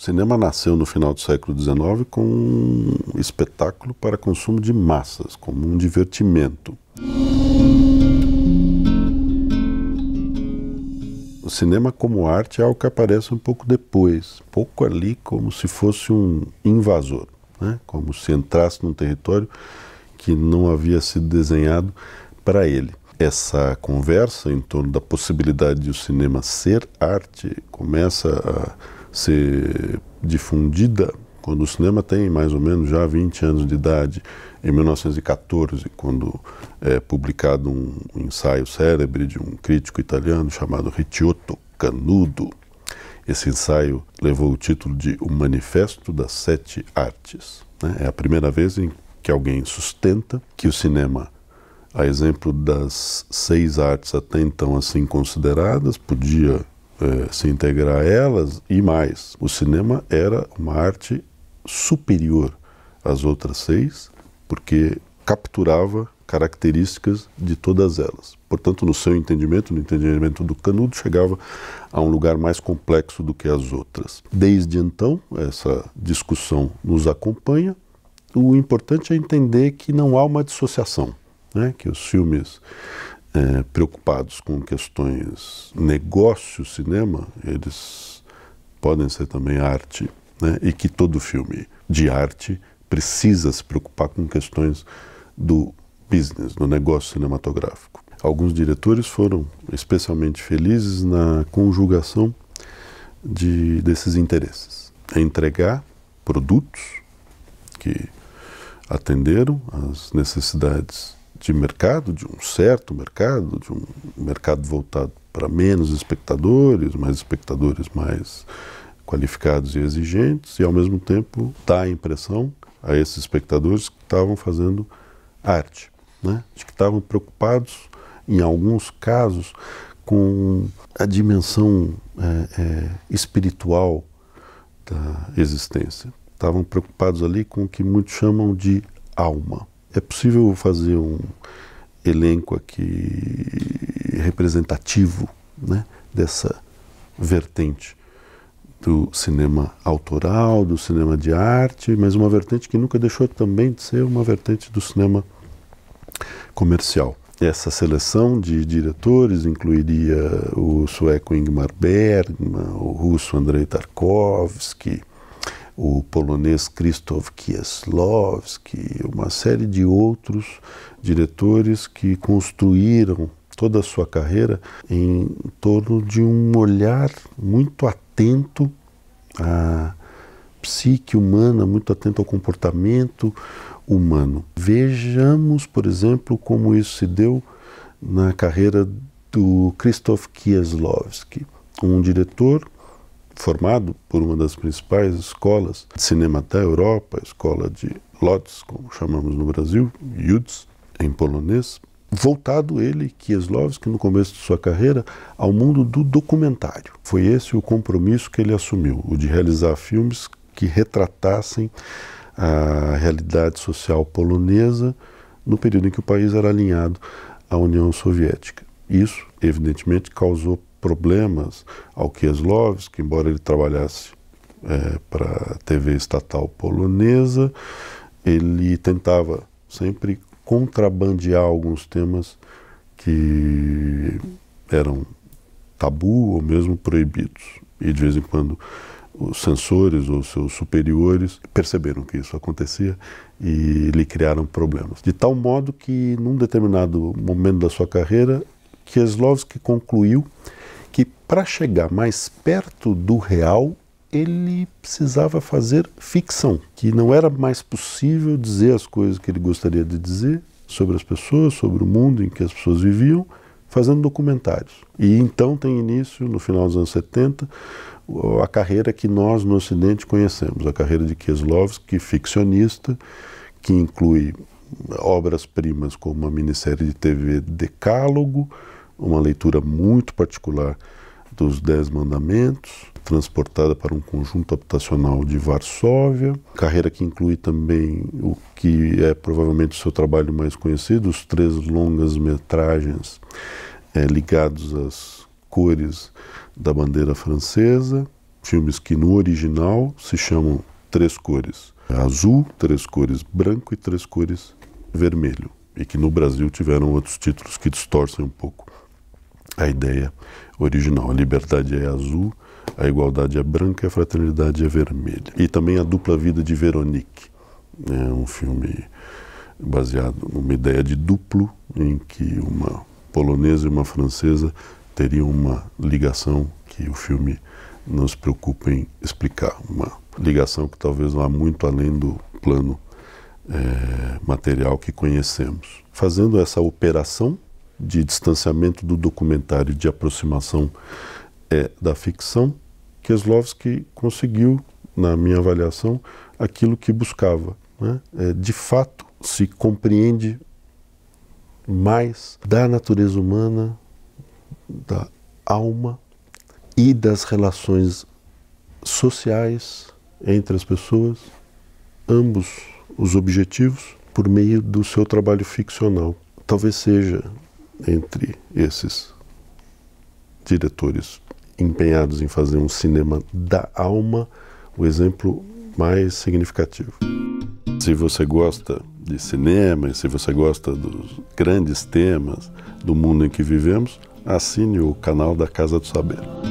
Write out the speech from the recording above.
O cinema nasceu no final do século XIX com um espetáculo para consumo de massas, como um divertimento. O cinema como arte é algo que aparece um pouco depois, pouco ali como se fosse um invasor, né? como se entrasse num território que não havia sido desenhado para ele. Essa conversa em torno da possibilidade de o cinema ser arte começa a ser difundida quando o cinema tem mais ou menos já 20 anos de idade. Em 1914, quando é publicado um ensaio célebre de um crítico italiano chamado Ricciotto Canudo, esse ensaio levou o título de O Manifesto das Sete Artes. Né? É a primeira vez em que alguém sustenta que o cinema, a exemplo das seis artes até então assim consideradas, podia é, se integrar a elas e mais. O cinema era uma arte superior às outras seis, porque capturava características de todas elas. Portanto, no seu entendimento, no entendimento do Canudo, chegava a um lugar mais complexo do que as outras. Desde então, essa discussão nos acompanha. O importante é entender que não há uma dissociação, né? que os filmes é, preocupados com questões negócio, cinema, eles podem ser também arte, né? e que todo filme de arte precisa se preocupar com questões do business, do negócio cinematográfico. Alguns diretores foram especialmente felizes na conjugação de, desses interesses. É entregar produtos que atenderam às necessidades de mercado, de um certo mercado, de um mercado voltado para menos espectadores, mais espectadores mais qualificados e exigentes, e ao mesmo tempo dá a impressão a esses espectadores que estavam fazendo arte, né? de que estavam preocupados, em alguns casos, com a dimensão é, é, espiritual da existência. Estavam preocupados ali com o que muitos chamam de alma. É possível fazer um elenco aqui representativo né, dessa vertente do cinema autoral, do cinema de arte, mas uma vertente que nunca deixou também de ser uma vertente do cinema comercial. Essa seleção de diretores incluiria o sueco Ingmar Bergman, o russo Andrei Tarkovsky, o polonês Krzysztof Kieslowski, uma série de outros diretores que construíram toda a sua carreira em torno de um olhar muito atento à psique humana, muito atento ao comportamento humano. Vejamos, por exemplo, como isso se deu na carreira do Krzysztof Kieslowski, um diretor formado por uma das principais escolas de cinema da Europa, a escola de Lodz, como chamamos no Brasil, Jutz, em polonês, voltado ele, Kieslowski, no começo de sua carreira, ao mundo do documentário. Foi esse o compromisso que ele assumiu, o de realizar filmes que retratassem a realidade social polonesa no período em que o país era alinhado à União Soviética. Isso, evidentemente, causou problemas ao Kieslowski, embora ele trabalhasse é, para a TV estatal polonesa, ele tentava sempre contrabandear alguns temas que eram tabu ou mesmo proibidos. E de vez em quando os censores ou seus superiores perceberam que isso acontecia e lhe criaram problemas. De tal modo que, num determinado momento da sua carreira, Kieslowski concluiu para chegar mais perto do real, ele precisava fazer ficção, que não era mais possível dizer as coisas que ele gostaria de dizer sobre as pessoas, sobre o mundo em que as pessoas viviam, fazendo documentários. E então tem início, no final dos anos 70, a carreira que nós no Ocidente conhecemos, a carreira de Kieslowski, ficcionista, que inclui obras-primas como uma minissérie de TV Decálogo, uma leitura muito particular dos Dez Mandamentos, transportada para um conjunto habitacional de Varsóvia, carreira que inclui também o que é provavelmente o seu trabalho mais conhecido, os três longas metragens é, ligados às cores da bandeira francesa, filmes que no original se chamam Três Cores, azul, três cores branco e três cores vermelho, e que no Brasil tiveram outros títulos que distorcem um pouco a ideia original. A liberdade é azul, a igualdade é branca e a fraternidade é vermelha. E também a dupla vida de Veronique, é um filme baseado numa ideia de duplo em que uma polonesa e uma francesa teriam uma ligação que o filme não se preocupa em explicar, uma ligação que talvez vá muito além do plano é, material que conhecemos. Fazendo essa operação de distanciamento do documentário, de aproximação é, da ficção, Keslovski conseguiu, na minha avaliação, aquilo que buscava. Né? É, de fato, se compreende mais da natureza humana, da alma e das relações sociais entre as pessoas, ambos os objetivos, por meio do seu trabalho ficcional. Talvez seja entre esses diretores empenhados em fazer um cinema da alma, o exemplo mais significativo. Se você gosta de cinema, e se você gosta dos grandes temas do mundo em que vivemos, assine o canal da Casa do Saber.